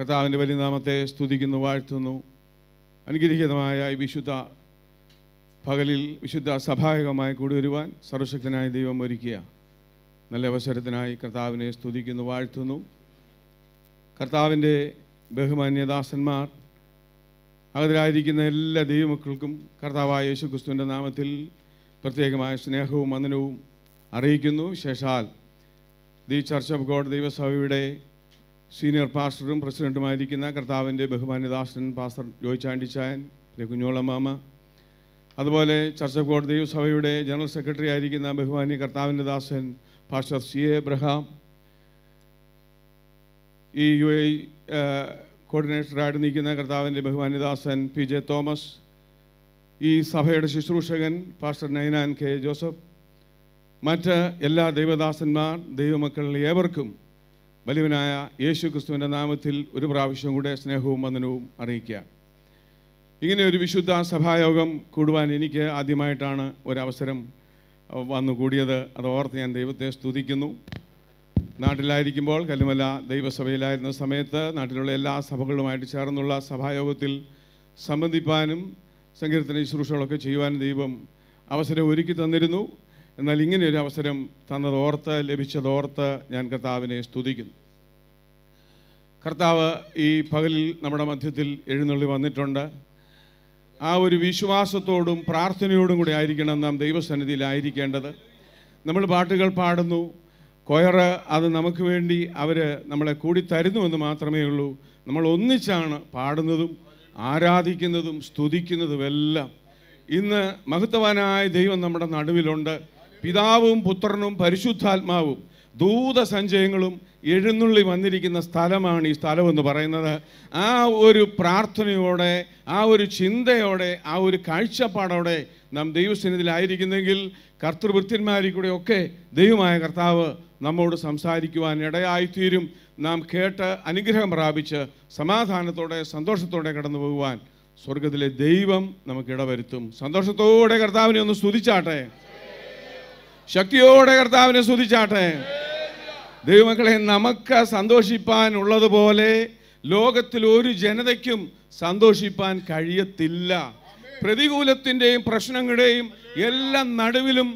കർത്താവിൻ്റെ വലിയനാമത്തെ സ്തുതിക്കുന്നു വാഴ്ത്തുന്നു അനുഗ്രഹീതമായ വിശുദ്ധ പകലിൽ വിശുദ്ധ സഭായകമായി കൂടുവരുവാൻ സർവശക്തനായ ദൈവം ഒരുക്കുക നല്ല അവസരത്തിനായി കർത്താവിനെ സ്തുതിക്കുന്നു വാഴ്ത്തുന്നു കർത്താവിൻ്റെ ബഹുമാന്യദാസന്മാർ അകതിലായിരിക്കുന്ന എല്ലാ ദൈവമക്കൾക്കും കർത്താവായ യേശു ക്രിസ്തുവിൻ്റെ നാമത്തിൽ പ്രത്യേകമായ സ്നേഹവും മന്ദനവും അറിയിക്കുന്നു ശേഷാൽ ദി ചർച്ച് ഓഫ് ഗോഡ് ദൈവസഭയുടെ സീനിയർ പാസ്റ്ററും പ്രസിഡൻറ്റുമായിരിക്കുന്ന കർത്താവിൻ്റെ ബഹുമാന്യദാസൻ പാസ്റ്റർ ജോയിച്ചാണ്ടിച്ചായൻ പിന്നെ കുഞ്ഞോള മാമ അതുപോലെ ചർച്ചക്കോട് ദൈവസഭയുടെ ജനറൽ സെക്രട്ടറി ആയിരിക്കുന്ന ബഹുമാന്യ കർത്താവിൻ്റെ ദാസൻ പാസ്റ്റർ സി എ എബ്രഹാം ഈ യു എ കോർഡിനേറ്ററായിട്ട് നിൽക്കുന്ന കർത്താവിൻ്റെ ബഹുമാന്യദാസൻ പി ജെ തോമസ് ഈ സഭയുടെ ശുശ്രൂഷകൻ പാസ്റ്റർ നൈനാൻ കെ ജോസഫ് മറ്റ് എല്ലാ ദൈവദാസന്മാർ ദൈവമക്കളിൽ ഏവർക്കും ബലിവനായ യേശു ക്രിസ്തുവിൻ്റെ നാമത്തിൽ ഒരു പ്രാവശ്യം കൂടെ സ്നേഹവും വന്ദനവും അറിയിക്കുക ഇങ്ങനെ ഒരു വിശുദ്ധ സഭായോഗം കൂടുവാൻ എനിക്ക് ആദ്യമായിട്ടാണ് ഒരവസരം വന്നു അത് ഓർത്ത് ഞാൻ ദൈവത്തെ സ്തുതിക്കുന്നു നാട്ടിലായിരിക്കുമ്പോൾ കല്ലുമല ദൈവസഭയിലായിരുന്ന സമയത്ത് നാട്ടിലുള്ള എല്ലാ സഭകളുമായിട്ട് ചേർന്നുള്ള സഭായോഗത്തിൽ സംബന്ധിപ്പാനും സങ്കീർത്തന ശുശ്രൂഷകളൊക്കെ ചെയ്യുവാനും ദൈവം അവസരം ഒരുക്കി തന്നിരുന്നു എന്നാൽ ഇങ്ങനെയൊരു അവസരം തന്നതോർത്ത് ലഭിച്ചതോർത്ത് ഞാൻ കർത്താവിനെ സ്തുതിക്കുന്നു കർത്താവ് ഈ പകലിൽ നമ്മുടെ മധ്യത്തിൽ എഴുന്നള്ളി വന്നിട്ടുണ്ട് ആ ഒരു വിശ്വാസത്തോടും പ്രാർത്ഥനയോടും കൂടി ആയിരിക്കണം നാം ദൈവസന്നിധിയിലായിരിക്കേണ്ടത് നമ്മൾ പാട്ടുകൾ പാടുന്നു കൊയറ് അത് നമുക്ക് വേണ്ടി അവർ നമ്മളെ കൂടി തരുന്നുവെന്ന് മാത്രമേ ഉള്ളൂ നമ്മൾ ഒന്നിച്ചാണ് പാടുന്നതും ആരാധിക്കുന്നതും സ്തുതിക്കുന്നതും എല്ലാം ഇന്ന് മഹത്വവാനായ ദൈവം നമ്മുടെ നടുവിലുണ്ട് പിതാവും പുത്രനും പരിശുദ്ധാത്മാവും ദൂതസഞ്ചയങ്ങളും എഴുന്നള്ളി വന്നിരിക്കുന്ന സ്ഥലമാണ് ഈ സ്ഥലമെന്ന് പറയുന്നത് ആ ഒരു പ്രാർത്ഥനയോടെ ആ ഒരു ചിന്തയോടെ ആ ഒരു കാഴ്ചപ്പാടോടെ നാം ദൈവസന്നിധിയിലായിരിക്കുന്നെങ്കിൽ കർത്തൃവൃത്യന്മാരിൽ ഒക്കെ ദൈവമായ കർത്താവ് നമ്മോട് സംസാരിക്കുവാൻ ഇടയായിത്തീരും നാം കേട്ട് അനുഗ്രഹം പ്രാപിച്ച് സമാധാനത്തോടെ സന്തോഷത്തോടെ കടന്നു പോകുവാൻ സ്വർഗത്തിലെ ദൈവം നമുക്ക് ഇടവരുത്തും സന്തോഷത്തോടെ കർത്താവിനെ ഒന്ന് സ്തുതിച്ചാട്ടെ ശക്തിയോടെ കർത്താവിനെ സ്തുതിച്ചാട്ടെ ദൈവമക്കളെ നമുക്ക് ഉള്ളതുപോലെ ലോകത്തിൽ ഒരു ജനതയ്ക്കും സന്തോഷിപ്പാൻ കഴിയത്തില്ല പ്രതികൂലത്തിൻ്റെയും പ്രശ്നങ്ങളുടെയും എല്ലാം നടുവിലും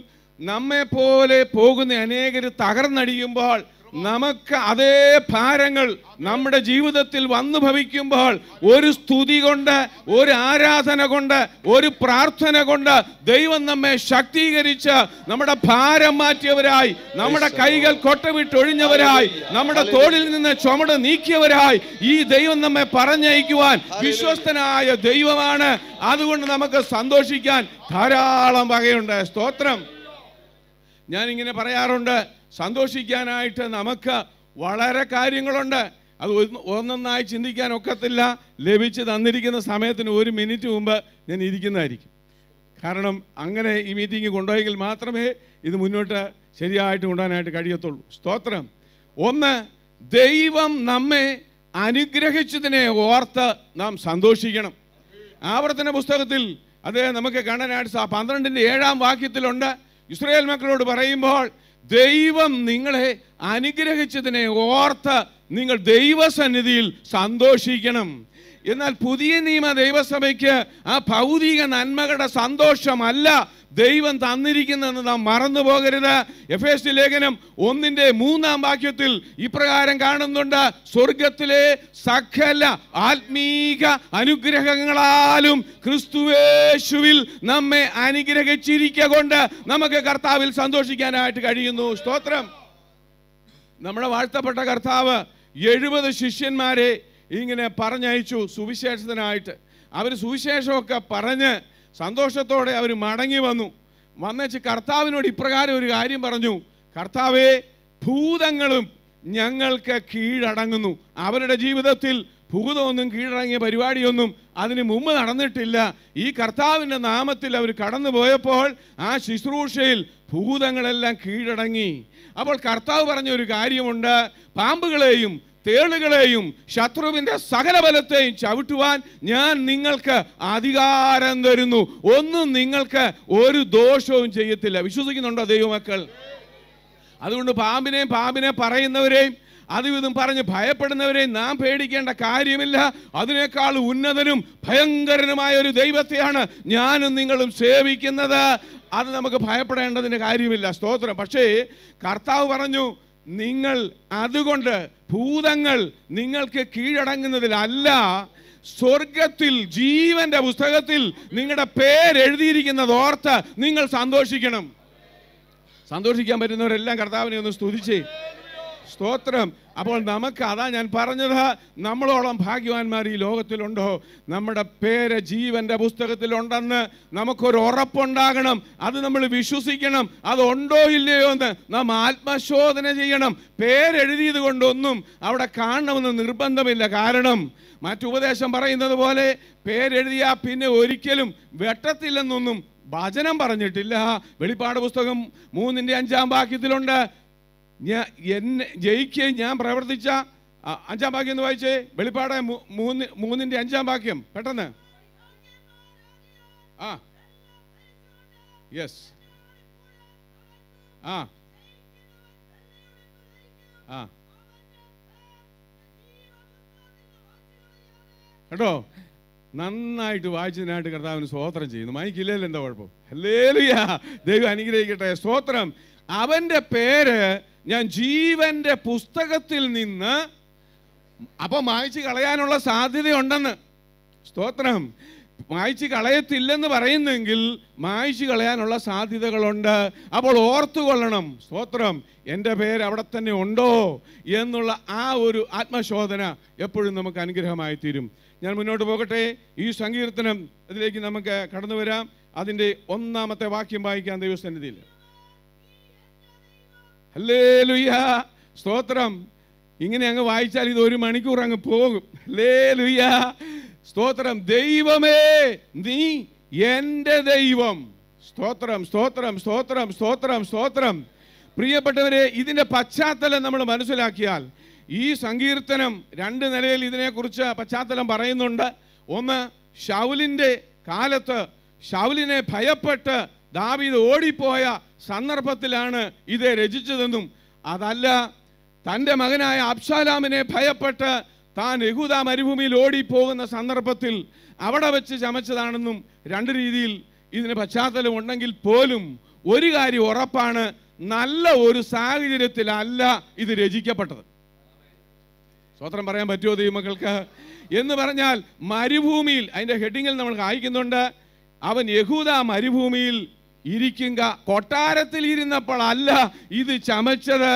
പോലെ പോകുന്ന അനേകർ തകർന്നടിയുമ്പോൾ നമുക്ക് അതേ ഭാരങ്ങൾ നമ്മുടെ ജീവിതത്തിൽ വന്നു ഭവിക്കുമ്പോൾ ഒരു സ്തുതി കൊണ്ട് ഒരു ആരാധന കൊണ്ട് ഒരു പ്രാർത്ഥന കൊണ്ട് ദൈവം നമ്മെ ശാക്തീകരിച്ച് നമ്മുടെ ഭാരം മാറ്റിയവരായി നമ്മുടെ കൈകൾ കൊട്ടവിട്ടൊഴിഞ്ഞവരായി നമ്മുടെ തോളിൽ നിന്ന് ചുമട് നീക്കിയവരായി ഈ ദൈവം നമ്മെ പറഞ്ഞയക്കുവാൻ വിശ്വസ്തനായ ദൈവമാണ് അതുകൊണ്ട് നമുക്ക് സന്തോഷിക്കാൻ ധാരാളം വകയുണ്ട് സ്തോത്രം ഞാനിങ്ങനെ പറയാറുണ്ട് സന്തോഷിക്കാനായിട്ട് നമുക്ക് വളരെ കാര്യങ്ങളുണ്ട് അത് ഒന്നൊന്നായി ചിന്തിക്കാൻ ഒക്കത്തില്ല ലഭിച്ച് തന്നിരിക്കുന്ന സമയത്തിന് ഒരു മിനിറ്റ് മുമ്പ് ഞാൻ ഇരിക്കുന്നതായിരിക്കും കാരണം അങ്ങനെ ഈ മീറ്റിംഗ് കൊണ്ടുപോയെങ്കിൽ മാത്രമേ ഇത് മുന്നോട്ട് ശരിയായിട്ട് കൊണ്ടുപോകാനായിട്ട് കഴിയത്തുള്ളൂ സ്തോത്രം ഒന്ന് ദൈവം നമ്മെ അനുഗ്രഹിച്ചതിനെ ഓർത്ത് നാം സന്തോഷിക്കണം ആവർത്തന പുസ്തകത്തിൽ അത് നമുക്ക് കാണാനായിട്ട് പന്ത്രണ്ടിൻ്റെ ഏഴാം വാക്യത്തിലുണ്ട് ഇസ്രായേൽ മക്കളോട് പറയുമ്പോൾ ദൈവം നിങ്ങളെ അനുഗ്രഹിച്ചതിനെ ഓർത്ത് നിങ്ങൾ ദൈവസന്നിധിയിൽ സന്തോഷിക്കണം എന്നാൽ പുതിയ നിയമ ദൈവസഭയ്ക്ക് ആ ഭൗതിക നന്മകളുടെ സന്തോഷമല്ല ദൈവം തന്നിരിക്കുന്നതെന്ന് നാം മറന്നു പോകരുത് എഫ് എസ് ലേഖനം ഒന്നിൻ്റെ മൂന്നാം വാക്യത്തിൽ ഇപ്രകാരം കാണുന്നുണ്ട് സ്വർഗത്തിലെ സകല ആത്മീക അനുഗ്രഹങ്ങളാലും ക്രിസ്തുവേശുവിൽ നമ്മെ അനുഗ്രഹിച്ചിരിക്കുക നമുക്ക് കർത്താവിൽ സന്തോഷിക്കാനായിട്ട് കഴിയുന്നു സ്തോത്രം നമ്മുടെ വാഴ്ത്തപ്പെട്ട കർത്താവ് എഴുപത് ശിഷ്യന്മാരെ ഇങ്ങനെ പറഞ്ഞയച്ചു സുവിശേഷത്തിനായിട്ട് അവർ സുവിശേഷമൊക്കെ പറഞ്ഞ് സന്തോഷത്തോടെ അവർ മടങ്ങി വന്നു വന്നേച്ച് കർത്താവിനോട് ഇപ്രകാരം ഒരു കാര്യം പറഞ്ഞു കർത്താവേ ഭൂതങ്ങളും ഞങ്ങൾക്ക് കീഴടങ്ങുന്നു അവരുടെ ജീവിതത്തിൽ ഭൂതമൊന്നും കീഴടങ്ങിയ പരിപാടിയൊന്നും അതിന് മുമ്പ് നടന്നിട്ടില്ല ഈ കർത്താവിൻ്റെ നാമത്തിൽ അവർ കടന്നു പോയപ്പോൾ ആ ശുശ്രൂഷയിൽ ഭൂതങ്ങളെല്ലാം കീഴടങ്ങി അപ്പോൾ കർത്താവ് പറഞ്ഞ ഒരു കാര്യമുണ്ട് പാമ്പുകളെയും തേളുകളെയും ശത്രുവിന്റെ സകല ബലത്തെയും ചവിട്ടുവാൻ ഞാൻ നിങ്ങൾക്ക് അധികാരം തരുന്നു ഒന്നും നിങ്ങൾക്ക് ഒരു ദോഷവും ചെയ്യത്തില്ല വിശ്വസിക്കുന്നുണ്ടോ ദൈവമക്കൾ അതുകൊണ്ട് പാമ്പിനെയും പാമ്പിനെ പറയുന്നവരെയും അതും ഇതും പറഞ്ഞ് ഭയപ്പെടുന്നവരെ നാം പേടിക്കേണ്ട കാര്യമില്ല അതിനേക്കാൾ ഉന്നതനും ഭയങ്കരനുമായ ഒരു ദൈവത്തെയാണ് ഞാനും നിങ്ങളും സേവിക്കുന്നത് അത് നമുക്ക് ഭയപ്പെടേണ്ടതിൻ്റെ കാര്യമില്ല സ്തോത്രം പക്ഷേ കർത്താവ് പറഞ്ഞു നിങ്ങൾ അതുകൊണ്ട് ഭൂതങ്ങൾ നിങ്ങൾക്ക് കീഴടങ്ങുന്നതിലല്ല സ്വർഗത്തിൽ ജീവന്റെ പുസ്തകത്തിൽ നിങ്ങളുടെ പേര് ഓർത്ത് നിങ്ങൾ സന്തോഷിക്കണം സന്തോഷിക്കാൻ പറ്റുന്നവരെല്ലാം കർത്താവിനെ ഒന്ന് സ്തുതിച്ചേ സ്തോത്രം അപ്പോൾ നമുക്ക് അതാ ഞാൻ പറഞ്ഞത് നമ്മളോളം ഭാഗ്യവാന്മാർ ഈ ലോകത്തിലുണ്ടോ നമ്മുടെ പേര് ജീവന്റെ പുസ്തകത്തിലുണ്ടെന്ന് നമുക്കൊരു ഉറപ്പുണ്ടാകണം അത് നമ്മൾ വിശ്വസിക്കണം അതുണ്ടോ ഇല്ലയോ എന്ന് നാം ആത്മശോധന ചെയ്യണം പേരെഴുതിയത് കൊണ്ടൊന്നും അവിടെ കാണണമെന്ന് നിർബന്ധമില്ല കാരണം മറ്റുപദേശം പറയുന്നത് പോലെ പേരെഴുതിയ പിന്നെ ഒരിക്കലും വെട്ടത്തില്ലെന്നൊന്നും വചനം പറഞ്ഞിട്ടില്ല വെളിപ്പാട് പുസ്തകം മൂന്നിൻ്റെ അഞ്ചാം വാക്യത്തിലുണ്ട് ഞാൻ എന്നെ ജയിക്ക് ഞാൻ പ്രവർത്തിച്ച അഞ്ചാം വാക്യം എന്ന് വായിച്ചേ വെളിപ്പാട് മൂന്ന് മൂന്നിൻ്റെ അഞ്ചാം വാക്യം പെട്ടെന്ന് ആ യെസ് ആ ആ കേട്ടോ നന്നായിട്ട് വായിച്ചതിനായിട്ട് കർത്താവിന് സ്തോത്രം ചെയ്യുന്നു മൈക്കില്ലല്ലോ എന്താ കുഴപ്പം ദൈവം അനുഗ്രഹിക്കട്ടെ സ്തോത്രം അവൻ്റെ പേര് ഞാൻ ജീവന്റെ പുസ്തകത്തിൽ നിന്ന് അപ്പം മായ്ച്ചു കളയാനുള്ള സാധ്യതയുണ്ടെന്ന് സ്തോത്രം മായ്ച്ചു കളയത്തില്ലെന്ന് പറയുന്നെങ്കിൽ മായ്ച്ചു കളയാനുള്ള സാധ്യതകളുണ്ട് അപ്പോൾ ഓർത്തുകൊള്ളണം സ്തോത്രം എൻ്റെ പേര് അവിടെ തന്നെ ഉണ്ടോ എന്നുള്ള ആ ഒരു ആത്മശോധന എപ്പോഴും നമുക്ക് അനുഗ്രഹമായി തീരും ഞാൻ മുന്നോട്ട് പോകട്ടെ ഈ സങ്കീർത്തനം അതിലേക്ക് നമുക്ക് കടന്നു വരാം അതിൻ്റെ ഒന്നാമത്തെ വാക്യം വായിക്കാൻ ദൈവസന്നിധിയില്ല അല്ലേ ലുയ്യ സ്തോത്രം ഇങ്ങനെ അങ്ങ് വായിച്ചാൽ ഇത് ഒരു മണിക്കൂർ അങ്ങ് പോകും അല്ലേ ലുയ്യ സ്തോത്രം ദൈവമേ നീ എൻ്റെ ദൈവം സ്തോത്രം സ്തോത്രം സ്തോത്രം സ്തോത്രം സ്തോത്രം പ്രിയപ്പെട്ടവരെ ഇതിൻ്റെ പശ്ചാത്തലം നമ്മൾ മനസ്സിലാക്കിയാൽ ഈ സങ്കീർത്തനം രണ്ട് നിലയിൽ ഇതിനെക്കുറിച്ച് പശ്ചാത്തലം പറയുന്നുണ്ട് ഒന്ന് ഷൗലിൻ്റെ കാലത്ത് ഷൗലിനെ ഭയപ്പെട്ട് ദാവീദ് ഓടിപ്പോയ സന്ദർഭത്തിലാണ് ഇത് രചിച്ചതെന്നും അതല്ല തൻ്റെ മകനായ അബ്ഷാലാമിനെ ഭയപ്പെട്ട് താൻ യഹൂദ മരുഭൂമിയിൽ ഓടിപ്പോകുന്ന സന്ദർഭത്തിൽ അവിടെ വെച്ച് ചമച്ചതാണെന്നും രണ്ട് രീതിയിൽ ഇതിന് പശ്ചാത്തലം ഉണ്ടെങ്കിൽ പോലും ഒരു കാര്യം ഉറപ്പാണ് നല്ല ഒരു സാഹചര്യത്തിലല്ല ഇത് രചിക്കപ്പെട്ടത് സ്വത്രം പറയാൻ പറ്റുമോ ദൈവമക്കൾക്ക് എന്ന് പറഞ്ഞാൽ മരുഭൂമിയിൽ അതിൻ്റെ ഹെഡിങ്ങിൽ നമ്മൾ കായ്ക്കുന്നുണ്ട് അവൻ യഹൂദ മരുഭൂമിയിൽ ഇരിക്കുക കൊട്ടാരത്തിൽ ഇരുന്നപ്പോഴല്ല ഇത് ചമച്ചത്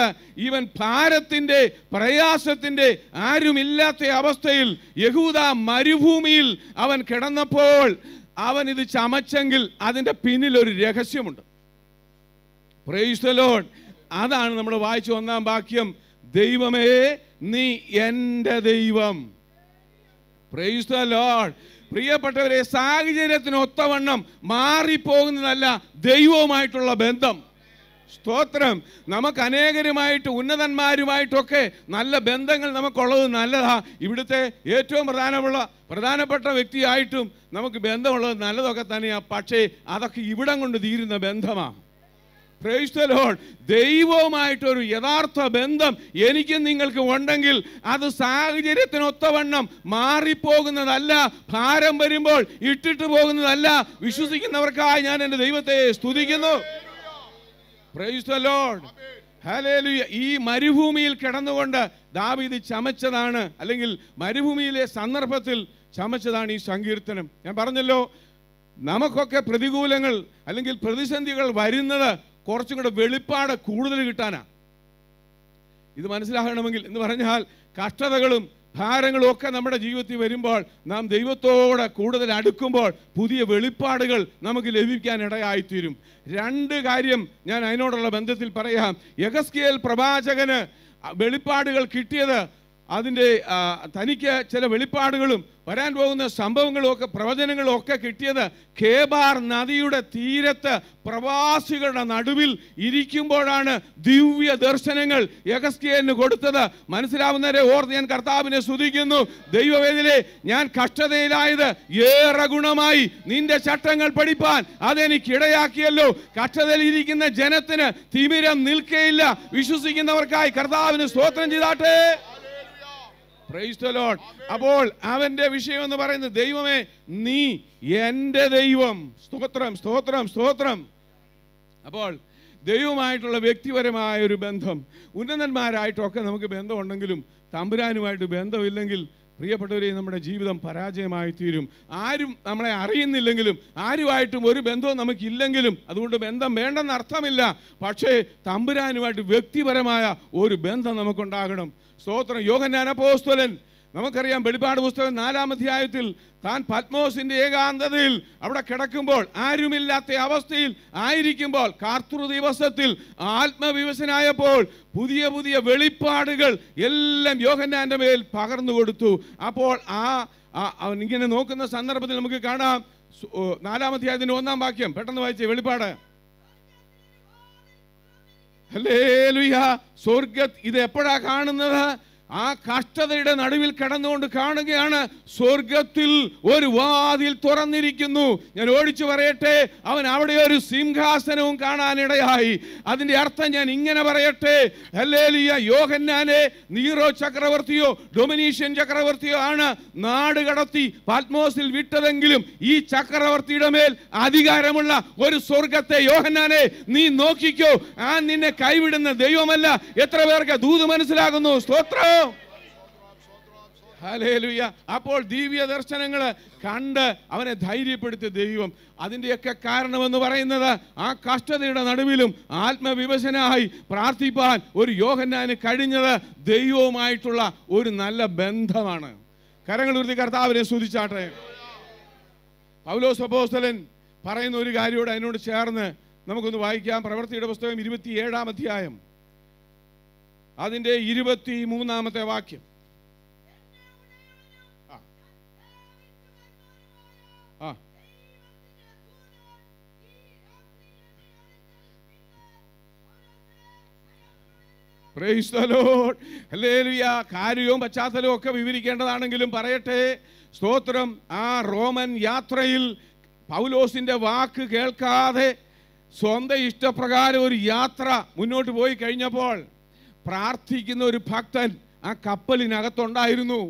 ഇവൻ ഭാരത്തിൻ്റെ പ്രയാസത്തിൻ്റെ ആരുമില്ലാത്ത അവസ്ഥയിൽ യഹൂദ മരുഭൂമിയിൽ അവൻ കിടന്നപ്പോൾ അവൻ ഇത് ചമച്ചെങ്കിൽ അതിൻ്റെ പിന്നിൽ ഒരു രഹസ്യമുണ്ട് പ്രേസലോൺ അതാണ് നമ്മൾ വായിച്ചു ഒന്നാം വാക്യം ദൈവമേ നീ എൻ്റെ ദൈവം പ്രേസ്തലോൺ പ്രിയപ്പെട്ടവരെ സാഹചര്യത്തിന് ഒത്തവണ്ണം മാറിപ്പോകുന്നതല്ല ദൈവവുമായിട്ടുള്ള ബന്ധം സ്തോത്രം നമുക്ക് അനേകരുമായിട്ട് ഉന്നതന്മാരുമായിട്ടൊക്കെ നല്ല ബന്ധങ്ങൾ നമുക്കുള്ളത് നല്ലതാ ഇവിടുത്തെ ഏറ്റവും പ്രധാനമുള്ള പ്രധാനപ്പെട്ട വ്യക്തിയായിട്ടും നമുക്ക് ബന്ധമുള്ളത് നല്ലതൊക്കെ തന്നെയാണ് പക്ഷേ അതൊക്കെ ഇവിടം കൊണ്ട് തീരുന്ന ബന്ധമാണ് ദൈവവുമായിട്ടൊരു യഥാർത്ഥ ബന്ധം എനിക്ക് നിങ്ങൾക്ക് ഉണ്ടെങ്കിൽ അത് സാഹചര്യത്തിനൊത്തവണ്ണം മാറിപ്പോകുന്നതല്ല ഭാരം വരുമ്പോൾ ഇട്ടിട്ട് പോകുന്നതല്ല വിശ്വസിക്കുന്നവർക്കായി ഞാൻ എൻ്റെ ദൈവത്തെ സ്തുതിക്കുന്നു ഈ മരുഭൂമിയിൽ കിടന്നുകൊണ്ട് ദാവീദ് ചമച്ചതാണ് അല്ലെങ്കിൽ മരുഭൂമിയിലെ സന്ദർഭത്തിൽ ചമച്ചതാണ് ഈ സങ്കീർത്തനം ഞാൻ പറഞ്ഞല്ലോ നമുക്കൊക്കെ പ്രതികൂലങ്ങൾ അല്ലെങ്കിൽ പ്രതിസന്ധികൾ വരുന്നത് കുറച്ചും കൂടെ വെളിപ്പാട് കൂടുതൽ കിട്ടാനാ ഇത് മനസ്സിലാകണമെങ്കിൽ എന്ന് പറഞ്ഞാൽ കഷ്ടതകളും ഭാരങ്ങളും ഒക്കെ നമ്മുടെ ജീവിതത്തിൽ വരുമ്പോൾ നാം ദൈവത്തോടെ കൂടുതൽ അടുക്കുമ്പോൾ പുതിയ വെളിപ്പാടുകൾ നമുക്ക് ലഭിക്കാൻ ഇടയായിത്തീരും രണ്ട് കാര്യം ഞാൻ അതിനോടുള്ള ബന്ധത്തിൽ പറയാം യഗസ്കിയൽ പ്രവാചകന് വെളിപ്പാടുകൾ കിട്ടിയത് അതിൻ്റെ തനിക്ക് ചില വെളിപ്പാടുകളും വരാൻ പോകുന്ന സംഭവങ്ങളും ഒക്കെ പ്രവചനങ്ങളും ഒക്കെ കിട്ടിയത് കേബാർ നദിയുടെ തീരത്ത് പ്രവാസികളുടെ നടുവിൽ ഇരിക്കുമ്പോഴാണ് ദിവ്യ ദർശനങ്ങൾ യഗസ്കിയന് കൊടുത്തത് മനസ്സിലാവുന്നവരെ ഓർത്ത് ഞാൻ കർത്താവിനെ സ്തുതിക്കുന്നു ദൈവവേദിലെ ഞാൻ കഷ്ടതയിലായത് ഏറെ ഗുണമായി നിന്റെ ചട്ടങ്ങൾ പഠിപ്പാൻ അതെനിക്കിടയാക്കിയല്ലോ കഷ്ടതയിൽ ഇരിക്കുന്ന ജനത്തിന് തിമിരം നിൽക്കേയില്ല വിശ്വസിക്കുന്നവർക്കായി കർത്താവിന് സ്തോത്രം ചെയ്താട്ടെ അപ്പോൾ അവന്റെ വിഷയം എന്ന് പറയുന്നത് ദൈവമേ നീ എന്റെ ദൈവം സ്തോത്രം സ്തോത്രം സ്തോത്രം അപ്പോൾ ദൈവമായിട്ടുള്ള വ്യക്തിപരമായ ഒരു ബന്ധം ഉന്നതന്മാരായിട്ടൊക്കെ നമുക്ക് ബന്ധമുണ്ടെങ്കിലും തമ്പുരാനുമായിട്ട് ബന്ധമില്ലെങ്കിൽ പ്രിയപ്പെട്ടവരെ നമ്മുടെ ജീവിതം പരാജയമായി തീരും ആരും നമ്മളെ അറിയുന്നില്ലെങ്കിലും ആരുമായിട്ടും ഒരു ബന്ധവും നമുക്കില്ലെങ്കിലും അതുകൊണ്ട് ബന്ധം വേണ്ടെന്ന് അർത്ഥമില്ല പക്ഷേ തമ്പുരാനുമായിട്ട് വ്യക്തിപരമായ ഒരു ബന്ധം നമുക്കുണ്ടാകണം സ്തോത്രം യോഹന്നാൻ അപ്പോസ്തലൻ നമുക്കറിയാം വെളിപാട് പുസ്തകം നാലാം അധ്യായത്തിൽ താൻ പത്മോസിന്റെ ഏകാന്തതയിൽ അവിടെ കിടക്കുമ്പോൾ ആരുമില്ലാത്ത അവസ്ഥയിൽ ആയിരിക്കുമ്പോൾ കാർത്തൃ ദിവസത്തിൽ ആത്മവിവശനായപ്പോൾ പുതിയ പുതിയ വെളിപ്പാടുകൾ എല്ലാം യോഹന്നാൻ്റെ മേൽ പകർന്നു കൊടുത്തു അപ്പോൾ ആ അവൻ ഇങ്ങനെ നോക്കുന്ന സന്ദർഭത്തിൽ നമുക്ക് കാണാം നാലാം അധ്യായത്തിന്റെ ഒന്നാം വാക്യം പെട്ടെന്ന് വായിച്ചേ വെളിപ്പാട് സ്വർഗ ഇത് എപ്പോഴാ കാണുന്നത് ആ കഷ്ടതയുടെ നടുവിൽ കിടന്നുകൊണ്ട് കാണുകയാണ് സ്വർഗത്തിൽ ഒരു വാതിൽ തുറന്നിരിക്കുന്നു ഞാൻ ഓടിച്ചു പറയട്ടെ അവൻ അവിടെ ഒരു സിംഹാസനവും കാണാനിടയായി അതിന്റെ അർത്ഥം ഞാൻ ഇങ്ങനെ പറയട്ടെ ഹല്ലേലിയ യോഹന്നാനെ നീറോ ചക്രവർത്തിയോ ഡൊമിനീഷ്യൻ ചക്രവർത്തിയോ ആണ് നാട് കടത്തി പാത്മോസിൽ വിട്ടതെങ്കിലും ഈ ചക്രവർത്തിയുടെ മേൽ അധികാരമുള്ള ഒരു സ്വർഗത്തെ യോഹന്നാനെ നീ നോക്കിക്കോ ആ നിന്നെ കൈവിടുന്ന ദൈവമല്ല എത്ര പേർക്ക് ദൂത് മനസ്സിലാകുന്നു സ്തോത്രം ഹലേലുയ്യ അപ്പോൾ ദിവ്യ ദർശനങ്ങൾ കണ്ട് അവനെ ധൈര്യപ്പെടുത്തിയ ദൈവം അതിൻ്റെയൊക്കെ കാരണമെന്ന് പറയുന്നത് ആ കഷ്ടതയുടെ നടുവിലും ആത്മവിവശനായി പ്രാർത്ഥിപ്പാൻ ഒരു യോഹന്നാന് കഴിഞ്ഞത് ദൈവവുമായിട്ടുള്ള ഒരു നല്ല ബന്ധമാണ് കരങ്ങൾ കരങ്ങളുരുതി കർത്താവിനെ സ്തുതിച്ചാട്ടെ പൗലോസ് അപ്പോസ്തലൻ പറയുന്ന ഒരു കാര്യോട് അതിനോട് ചേർന്ന് നമുക്കൊന്ന് വായിക്കാം പ്രവൃത്തിയുടെ പുസ്തകം ഏഴാം അധ്യായം അതിൻ്റെ ഇരുപത്തി മൂന്നാമത്തെ വാക്യം കാര്യവും പശ്ചാത്തലവും ഒക്കെ വിവരിക്കേണ്ടതാണെങ്കിലും പറയട്ടെ സ്തോത്രം ആ റോമൻ യാത്രയിൽ പൗലോസിൻ്റെ വാക്ക് കേൾക്കാതെ സ്വന്തം ഇഷ്ടപ്രകാരം ഒരു യാത്ര മുന്നോട്ട് പോയി കഴിഞ്ഞപ്പോൾ പ്രാർത്ഥിക്കുന്ന ഒരു ഭക്തൻ ആ കപ്പലിനകത്തുണ്ടായിരുന്നു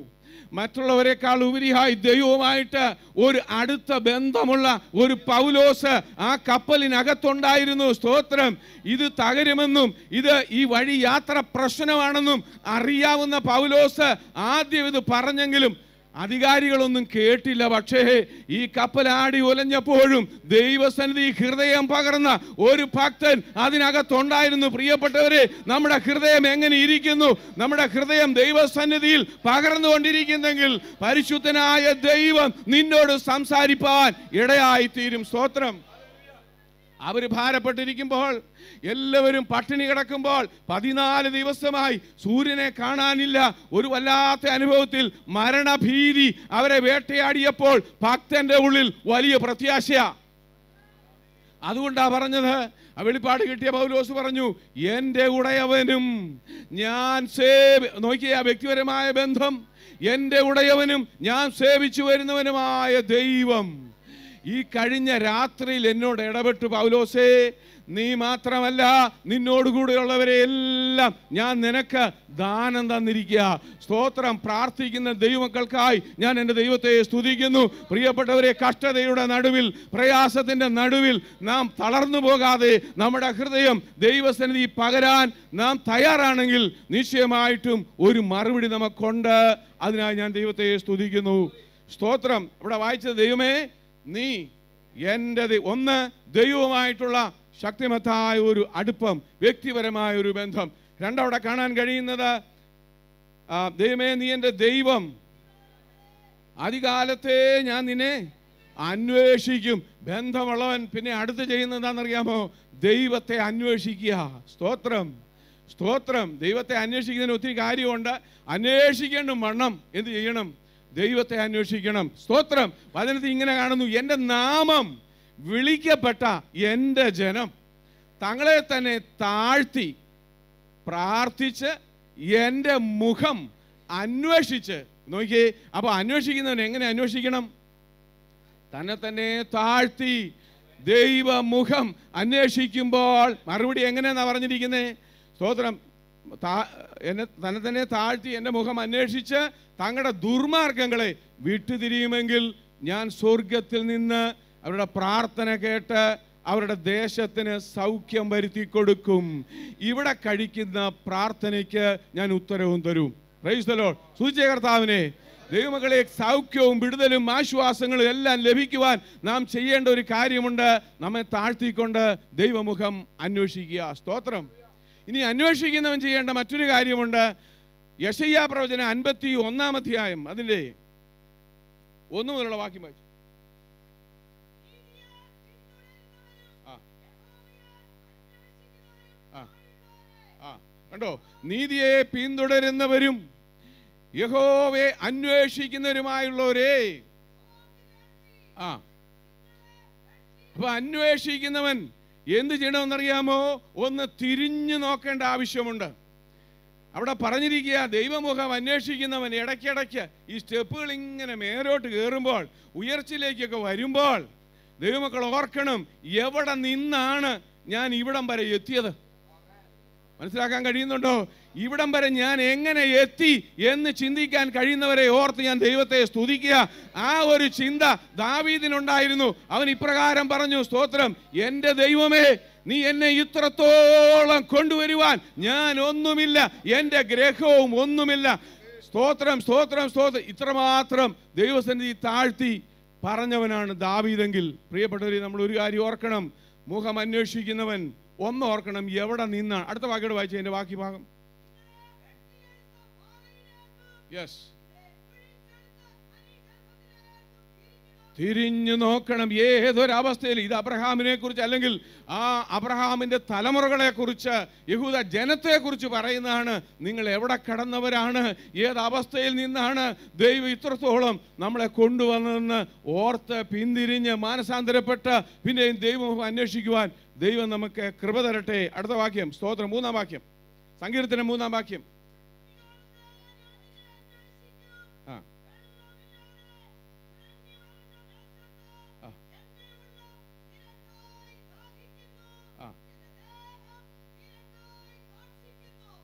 മറ്റുള്ളവരെക്കാൾ ഉപരിയായി ദൈവവുമായിട്ട് ഒരു അടുത്ത ബന്ധമുള്ള ഒരു പൗലോസ് ആ കപ്പലിനകത്തുണ്ടായിരുന്നു സ്തോത്രം ഇത് തകരുമെന്നും ഇത് ഈ വഴി യാത്ര പ്രശ്നമാണെന്നും അറിയാവുന്ന പൗലോസ് ആദ്യം ഇത് പറഞ്ഞെങ്കിലും അധികാരികളൊന്നും കേട്ടില്ല പക്ഷേ ഈ കപ്പലാടി ഉലഞ്ഞപ്പോഴും ദൈവസന്നിധി ഹൃദയം പകർന്ന ഒരു ഭക്തൻ അതിനകത്തുണ്ടായിരുന്നു പ്രിയപ്പെട്ടവരെ നമ്മുടെ ഹൃദയം എങ്ങനെ ഇരിക്കുന്നു നമ്മുടെ ഹൃദയം ദൈവസന്നിധിയിൽ പകർന്നുകൊണ്ടിരിക്കുന്നെങ്കിൽ പരിശുദ്ധനായ ദൈവം നിന്നോട് സംസാരിപ്പാൻ ഇടയായിത്തീരും സ്തോത്രം അവർ ഭാരപ്പെട്ടിരിക്കുമ്പോൾ എല്ലാവരും പട്ടിണി കിടക്കുമ്പോൾ പതിനാല് ദിവസമായി സൂര്യനെ കാണാനില്ല ഒരു വല്ലാത്ത അനുഭവത്തിൽ മരണഭീതി അവരെ വേട്ടയാടിയപ്പോൾ ഭക്തന്റെ ഉള്ളിൽ വലിയ പ്രത്യാശ അതുകൊണ്ടാ പറഞ്ഞത് വെളിപ്പാട് കിട്ടിയ പൗലോസ് പറഞ്ഞു എൻ്റെ ഉടയവനും ഞാൻ സേവ് നോക്കിയ വ്യക്തിപരമായ ബന്ധം എൻ്റെ ഉടയവനും ഞാൻ സേവിച്ചു വരുന്നവനുമായ ദൈവം ഈ കഴിഞ്ഞ രാത്രിയിൽ എന്നോട് ഇടപെട്ടു പൗലോസേ നീ മാത്രമല്ല നിന്നോടുകൂടെയുള്ളവരെ എല്ലാം ഞാൻ നിനക്ക് ദാനം തന്നിരിക്കുക സ്തോത്രം പ്രാർത്ഥിക്കുന്ന ദൈവമക്കൾക്കായി ഞാൻ എൻ്റെ ദൈവത്തെ സ്തുതിക്കുന്നു പ്രിയപ്പെട്ടവരെ കഷ്ടതയുടെ നടുവിൽ പ്രയാസത്തിൻ്റെ നടുവിൽ നാം തളർന്നു പോകാതെ നമ്മുടെ ഹൃദയം ദൈവസന്നിധി പകരാൻ നാം തയ്യാറാണെങ്കിൽ നിശ്ചയമായിട്ടും ഒരു മറുപടി നമുക്കുണ്ട് അതിനായി ഞാൻ ദൈവത്തെ സ്തുതിക്കുന്നു സ്തോത്രം ഇവിടെ വായിച്ചത് ദൈവമേ നീ എൻ്റെ ഒന്ന് ദൈവവുമായിട്ടുള്ള ശക്തിമത്തായ ഒരു അടുപ്പം വ്യക്തിപരമായ ഒരു ബന്ധം രണ്ടവിടെ കാണാൻ കഴിയുന്നത് ദൈവമേ നീ എൻ്റെ ദൈവം അധികാലത്തെ ഞാൻ നിന്നെ അന്വേഷിക്കും ബന്ധമുള്ളവൻ പിന്നെ അടുത്ത് ചെയ്യുന്നതാണെന്നറിയാമോ ദൈവത്തെ അന്വേഷിക്കുക സ്തോത്രം സ്തോത്രം ദൈവത്തെ അന്വേഷിക്കുന്നതിന് ഒത്തിരി കാര്യമുണ്ട് അന്വേഷിക്കേണ്ട മണ്ണം എന്ത് ചെയ്യണം ദൈവത്തെ അന്വേഷിക്കണം സ്തോത്രം വചനത്തിൽ ഇങ്ങനെ കാണുന്നു എൻ്റെ നാമം വിളിക്കപ്പെട്ട എൻ്റെ ജനം തങ്ങളെ തന്നെ താഴ്ത്തി പ്രാർത്ഥിച്ച് എൻ്റെ മുഖം അന്വേഷിച്ച് നോക്കിയേ അപ്പോൾ അന്വേഷിക്കുന്നവൻ എങ്ങനെ അന്വേഷിക്കണം തന്നെ തന്നെ താഴ്ത്തി ദൈവമുഖം അന്വേഷിക്കുമ്പോൾ മറുപടി എങ്ങനെയാണെന്നാണ് പറഞ്ഞിരിക്കുന്നത് സ്തോത്രം എന്നെ തന്നെ തന്നെ താഴ്ത്തി എൻ്റെ മുഖം അന്വേഷിച്ച് തങ്ങളുടെ ദുർമാർഗങ്ങളെ വിട്ടുതിരിയുമെങ്കിൽ ഞാൻ സ്വർഗത്തിൽ നിന്ന് അവരുടെ പ്രാർത്ഥന കേട്ട് അവരുടെ ദേശത്തിന് സൗഖ്യം വരുത്തി കൊടുക്കും ഇവിടെ കഴിക്കുന്ന പ്രാർത്ഥനയ്ക്ക് ഞാൻ ഉത്തരവും തരും റൈസലോ സൂചിച്ച കർത്താവിനെ ദൈവമകളെ സൗഖ്യവും വിടുതലും ആശ്വാസങ്ങളും എല്ലാം ലഭിക്കുവാൻ നാം ചെയ്യേണ്ട ഒരു കാര്യമുണ്ട് നമ്മെ താഴ്ത്തിക്കൊണ്ട് ദൈവമുഖം അന്വേഷിക്കുക സ്തോത്രം ഇനി അന്വേഷിക്കുന്നവൻ ചെയ്യേണ്ട മറ്റൊരു കാര്യമുണ്ട് യശയ്യ പ്രവചന അൻപത്തി ഒന്നാം അധ്യായം അതിൻ്റെ ഒന്നു മുതലുള്ള വാക്യം വായിച്ചു കണ്ടോ നീതിയെ പിന്തുടരുന്നവരും യഹോവെ അന്വേഷിക്കുന്നവരുമായുള്ളവരേ ആ അപ്പൊ അന്വേഷിക്കുന്നവൻ എന്ത് ചെയ്യണമെന്നറിയാമോ ഒന്ന് തിരിഞ്ഞു നോക്കേണ്ട ആവശ്യമുണ്ട് അവിടെ പറഞ്ഞിരിക്കുക ദൈവമുഖം അന്വേഷിക്കുന്നവൻ ഇടയ്ക്കിടയ്ക്ക് ഈ സ്റ്റെപ്പുകൾ ഇങ്ങനെ മേലോട്ട് കയറുമ്പോൾ ഉയർച്ചയിലേക്കൊക്കെ വരുമ്പോൾ ദൈവമക്കൾ ഓർക്കണം എവിടെ നിന്നാണ് ഞാൻ ഇവിടം വരെ എത്തിയത് മനസ്സിലാക്കാൻ കഴിയുന്നുണ്ടോ ഇവിടം വരെ ഞാൻ എങ്ങനെ എത്തി എന്ന് ചിന്തിക്കാൻ കഴിയുന്നവരെ ഓർത്ത് ഞാൻ ദൈവത്തെ സ്തുതിക്കുക ആ ഒരു ചിന്ത ദാവീദിനുണ്ടായിരുന്നു അവൻ ഇപ്രകാരം പറഞ്ഞു സ്തോത്രം എൻ്റെ ദൈവമേ നീ എന്നെ ഇത്രത്തോളം കൊണ്ടുവരുവാൻ ഞാൻ ഒന്നുമില്ല എൻ്റെ ഗ്രഹവും ഒന്നുമില്ല സ്തോത്രം സ്തോത്രം സ്തോത്രം ഇത്രമാത്രം ദൈവസന്നിധി താഴ്ത്തി പറഞ്ഞവനാണ് ദാവീദെങ്കിൽ പ്രിയപ്പെട്ടവരെ നമ്മൾ ഒരു കാര്യം ഓർക്കണം മുഖം അന്വേഷിക്കുന്നവൻ ഒന്ന് ഓർക്കണം എവിടെ നിന്നാണ് അടുത്ത വാക്കിയോട് വായിച്ചു എൻ്റെ ബാക്കി ഭാഗം യെസ് തിരിഞ്ഞു നോക്കണം ഏതൊരവസ്ഥയിൽ ഇത് അബ്രഹാമിനെ കുറിച്ച് അല്ലെങ്കിൽ ആ അബ്രഹാമിൻ്റെ തലമുറകളെക്കുറിച്ച് യഹൂദ ജനത്തെക്കുറിച്ച് പറയുന്നതാണ് നിങ്ങൾ എവിടെ കടന്നവരാണ് ഏത് അവസ്ഥയിൽ നിന്നാണ് ദൈവം ഇത്രത്തോളം നമ്മളെ കൊണ്ടുവന്നതെന്ന് ഓർത്ത് പിന്തിരിഞ്ഞ് മാനസാന്തരപ്പെട്ട് പിന്നെയും ദൈവം അന്വേഷിക്കുവാൻ ദൈവം നമുക്ക് കൃപ തരട്ടെ അടുത്ത വാക്യം സ്തോത്രം മൂന്നാം വാക്യം സങ്കീർത്തനം മൂന്നാം വാക്യം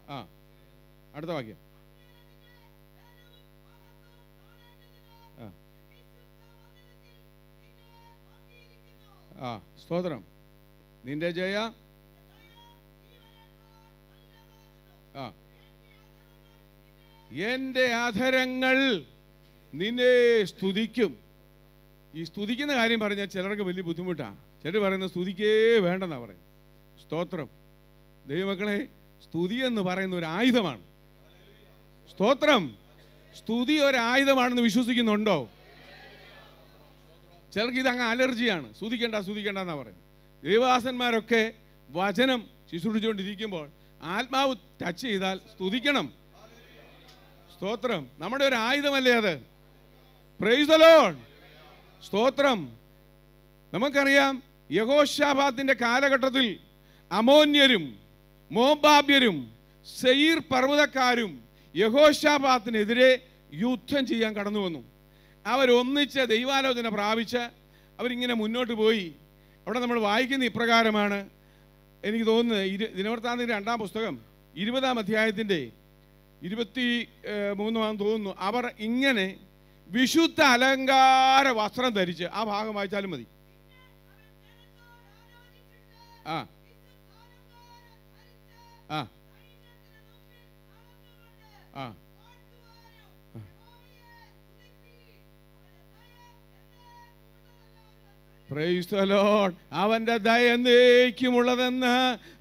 ആ ആ അടുത്ത വാക്യം ആ സ്തോത്രം നിന്റെ ജയ ആ ആധരങ്ങൾ അധരങ്ങൾ നിന്നെ സ്തുതിക്കും ഈ സ്തുതിക്കുന്ന കാര്യം പറഞ്ഞാൽ ചിലർക്ക് വലിയ ബുദ്ധിമുട്ടാണ് ചിലർ പറയുന്നത് സ്തുതിക്കേ വേണ്ടെന്നാ പറയും സ്തോത്രം ദൈവമക്കളെ സ്തുതി എന്ന് പറയുന്ന ഒരു ആയുധമാണ് സ്തോത്രം സ്തുതി ഒരു ആയുധമാണെന്ന് വിശ്വസിക്കുന്നുണ്ടോ ചിലർക്ക് ഇത് അങ്ങ് അലർജിയാണ് സ്തുതിക്കേണ്ട സ്തുതിക്കേണ്ട എന്നാ പറയും ദേവദാസന്മാരൊക്കെ വചനം ശുശ്രൂഷിച്ചുകൊണ്ടിരിക്കുമ്പോൾ ആത്മാവ് ടച്ച് ചെയ്താൽ സ്തുതിക്കണം സ്തോത്രം നമ്മുടെ ഒരു ആയുധമല്ലേ അത് പ്രൈസ് സ്തോത്രം നമുക്കറിയാം യഹോഷാബാദിന്റെ കാലഘട്ടത്തിൽ അമോന്യരും മോബാബ്യരും സെയിർ പർവ്വതക്കാരും യഹോഷാബാദിനെതിരെ യുദ്ധം ചെയ്യാൻ കടന്നു വന്നു അവരൊന്നിച്ച് ദൈവാലോചന പ്രാപിച്ച് അവരിങ്ങനെ മുന്നോട്ട് പോയി അവിടെ നമ്മൾ വായിക്കുന്ന ഇപ്രകാരമാണ് എനിക്ക് തോന്നുന്നത് ഇരു ദിനവൃത്താന്തിൻ്റെ രണ്ടാം പുസ്തകം ഇരുപതാം അധ്യായത്തിൻ്റെ ഇരുപത്തി മൂന്നാം തോന്നുന്നു അവർ ഇങ്ങനെ വിശുദ്ധ അലങ്കാര വസ്ത്രം ധരിച്ച് ആ ഭാഗം വായിച്ചാലും മതി ആ ആ ആ അവന്റെ ദയ എന്നേക്കുമുള്ളതെന്ന്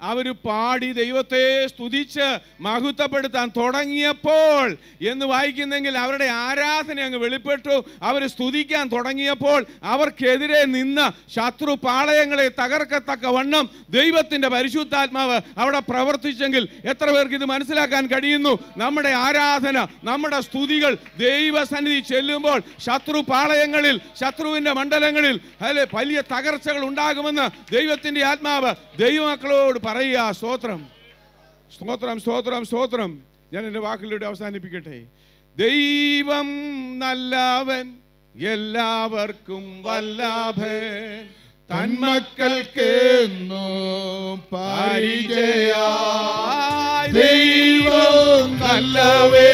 അവർ പാടി ദൈവത്തെ സ്തുതിച്ച് മഹത്വപ്പെടുത്താൻ തുടങ്ങിയപ്പോൾ എന്ന് വായിക്കുന്നെങ്കിൽ അവരുടെ ആരാധന അങ്ങ് വെളിപ്പെട്ടു അവർ സ്തുതിക്കാൻ തുടങ്ങിയപ്പോൾ അവർക്കെതിരെ നിന്ന് ശത്രു പാളയങ്ങളെ തകർക്കത്തക്ക വണ്ണം ദൈവത്തിന്റെ പരിശുദ്ധാത്മാവ് അവിടെ പ്രവർത്തിച്ചെങ്കിൽ എത്ര പേർക്ക് ഇത് മനസ്സിലാക്കാൻ കഴിയുന്നു നമ്മുടെ ആരാധന നമ്മുടെ സ്തുതികൾ ദൈവസന്നിധി ചെല്ലുമ്പോൾ ശത്രു പാളയങ്ങളിൽ ശത്രുവിന്റെ മണ്ഡലങ്ങളിൽ അല്ലെ വലിയ തകർച്ചകൾ ഉണ്ടാകുമെന്ന് ദൈവത്തിന്റെ ആത്മാവ് ദൈവമക്കളോട് പറയുക സ്തോത്രം സ്തോത്രം സ്തോത്രം സ്തോത്രം ഞാൻ എൻ്റെ വാക്കിലൂടെ അവസാനിപ്പിക്കട്ടെ ദൈവം നല്ലവൻ എല്ലാവർക്കും വല്ലാഭൻ തന്മക്കൾക്കെന്നു പരിചയ ദൈവം നല്ലവേ